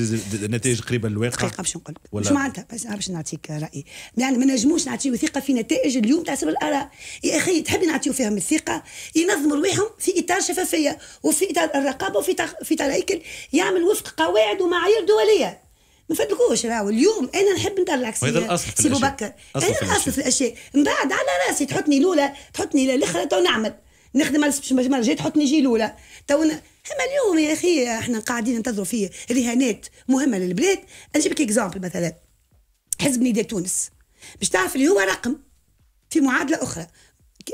نتائج قريبه للواقع دقيقه باش نقول ولا شو معناتها بس باش نعطيك رايي يعني ما نجموش نعطيو ثقه في نتائج اليوم تاع سبب الاراء يا اخي تحب نعطيو فيهم الثقه ينظموا رواحهم في اطار شفافيه وفي اطار الرقابه وفي في اطار هيكل يعمل وفق قواعد ومعايير دوليه ما فدكوش راهو اليوم انا نحب نطلعك سي الاصل سي بكر انا الاصل في الاشياء من بعد على راسي تحطني الاولى تحطني الاخرى تو نعمل نخدم على باش ما جاي تحطني جي الاولى تو اما اليوم يا اخي احنا قاعدين ننتظروا فيه رهانات مهمه للبلاد نجيب لك اكزامبل مثلا حزب نيدا تونس باش تعرف اللي هو رقم في معادله اخرى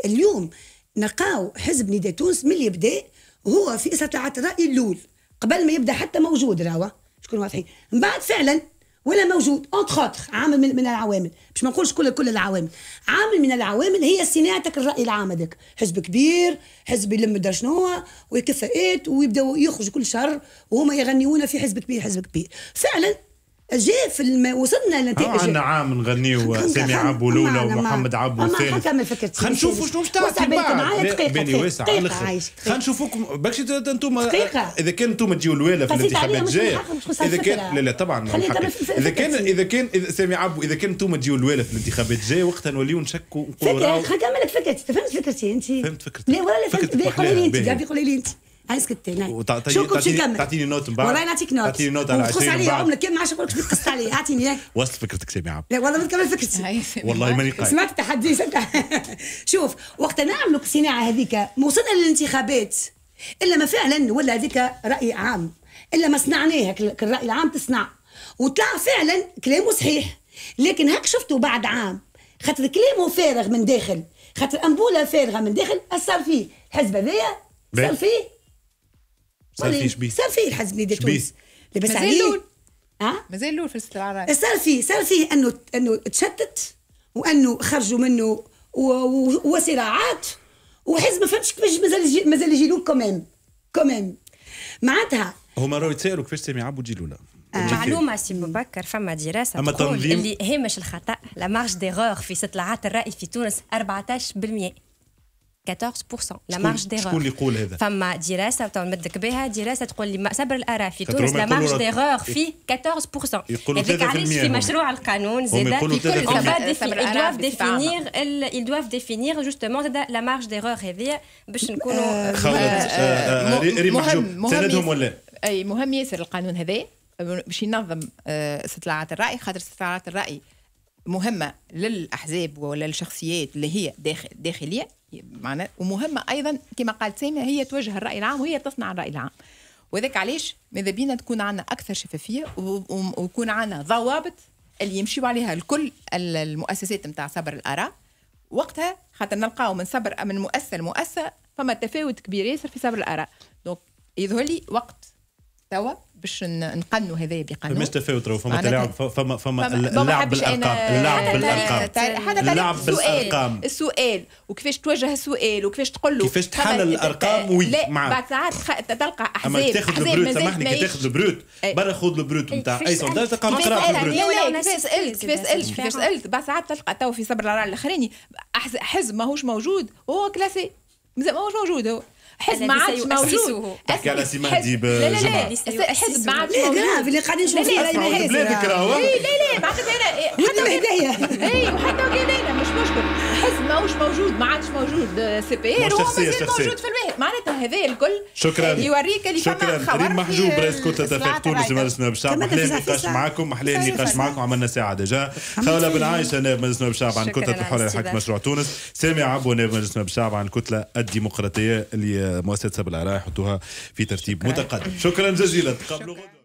اليوم نلقاو حزب نيدا تونس من اللي بدا هو في اسره الرأي الاول قبل ما يبدا حتى موجود راهو شكون واضحين من بعد فعلا ولا موجود اونتر اوتر عامل من, من العوامل باش ما نقولش كل كل العوامل عامل من العوامل هي صناعتك الراي العام هذاك حزب كبير حزب يلم مدري شنو وكفاءات ويبداو يخرجوا كل شهر وهما يغنيونا في حزب كبير حزب كبير فعلا جاء في الم... وصلنا لنتائج آه، عندنا عام نغنيو سامي عبو الاولى نعم، نعم. ومحمد عبو الثاني خلينا نشوفوا شنو باش تعطي بعد بيني واسع على الاخر خلينا نشوفوكم باكش انتم آه، اذا كان انتم تجيو الوالا في الانتخابات الجايه اذا كان لا لا طبعا اذا كان اذا كان سامي عبو اذا كان انتم تجيو الوالا في الانتخابات الجايه وقتها نوليو نشكوا ونقولوا خلينا نكمل لك فكرتي فهمت فكرتي انت فهمت فكرتي لا ولا فهمت قولي لي انت قولي لي انت عايزك تاني وتعطيني شكرا باش نكمل تعطيني نوت من بعد والله نعطيك نوت تعطيني نوت على 20 عليا عمرك ما عادش نقول لك قصت عليا اعطيني اياك وصل فكرتك سامي عم لا والله ما تكمل فكرتي والله ماني قايل سمعت التحدي سمعت شوف وقت نعملوا الصناعه هذيك وصلنا للانتخابات الا ما فعلا ولا هذيك راي عام الا ما صنعناه الراي العام تصنع وطلع فعلا كلامه صحيح لكن هاك شفته بعد عام خاطر كلامه فارغ من داخل خاطر انبوله فارغه من داخل اثر فيه الحزب هذايا اثر فيه صار فيه شبيه صار فيه الحزب نادي تونس لبس عليه مازال ها أه؟ مازال اللون في العرايس صار فيه صار فيه انه انه تشتت وانه خرجوا منه وصراعات وحزب ما فهمتش كيفاش مازال مازال يجي لول كوميم كوميم معناتها هما راهو يتسالوا كيفاش سامي عبو تجي لولا معلومه سي مبكر فما دراسه تقول اللي هامش الخطا لا مارج ديغور في استطلاعات الراي في تونس 14% 14% لا مارج ديغور شكون اللي يقول هذا؟ فما دراسه نمدك بها دراسه تقول لي صبر الاراء في تونس لا مارج ديغور في 14% يقولوا هذاك علاش في مشروع القانون زاد في كل صبر صبر الارى ديفينير ils doivent définir justement لا مارج ديغور هذه باش نكونوا آه، آه، آه، مهم سندهم ولا اي مهم ياسر القانون هذا باش ينظم استطلاعات الراي خاطر استطلاعات الراي مهمه للاحزاب ولا للشخصيات اللي هي داخليه معنا ومهمه ايضا كما قالت ساميه هي توجه الراي العام وهي تصنع الراي العام وذاك علاش ماذا بينا تكون عندنا اكثر شفافيه ويكون عندنا ضوابط اللي يمشيوا عليها الكل المؤسسات نتاع صبر الاراء وقتها خاطر نلقاو من صبر من مؤسسه لمؤسسه فما تفاوت كبير ياسر في صبر الاراء دونك يظهر لي وقت توا باش نقنوا هذايا بقانون فماش تفاوت فما تلاعب فما فما اللعب بالارقام اللعب بالارقام اللعب بالارقام السؤال وكيفاش توجه السؤال وكيفاش تقول له كيفاش تحلل الارقام وي معاك بعد ساعات تلقى احزاب اما تاخذ البروت سامحني كي تاخذ البروت برا خذ البروت نتاع اي سونداج تلقى مقرا البروت كيفاش سالت كيفاش سالت كيفاش سالت بعد ساعات تلقى توا في صبر الاخرين الاخراني حزب ماهوش موجود وهو كلاسي ماهوش موجود هو حزب ما عادش موجود على سي مهدي لا لا لا حزب ما عادش موجود جراف اللي قاعدين نشوفوا في بلادك راهو لا لا معناتها انا إيه، إيه، حتى هدايا اي إيه، وحتى هدايا مش مشكل ماهوش موجود ما عادش موجود آه، سي بي ار إيه. وهو مازال موجود في الواحد معناتها هذا الكل شكرا يوريك اللي شكرا ريم محجوب رئيس كتله تفاق تونس مجلس نواب الشعب محلى نقاش معاكم محلى نقاش معاكم عملنا ساعه ديجا خوله بن عايشه نائب مجلس نواب الشعب عن كتله الحريه حق مشروع تونس سامي عبو نائب مجلس نواب الشعب عن الكتله الديمقراطيه اللي مؤسسه بالعراء يحطوها في ترتيب متقدم شكرا جزيلا تقبلوا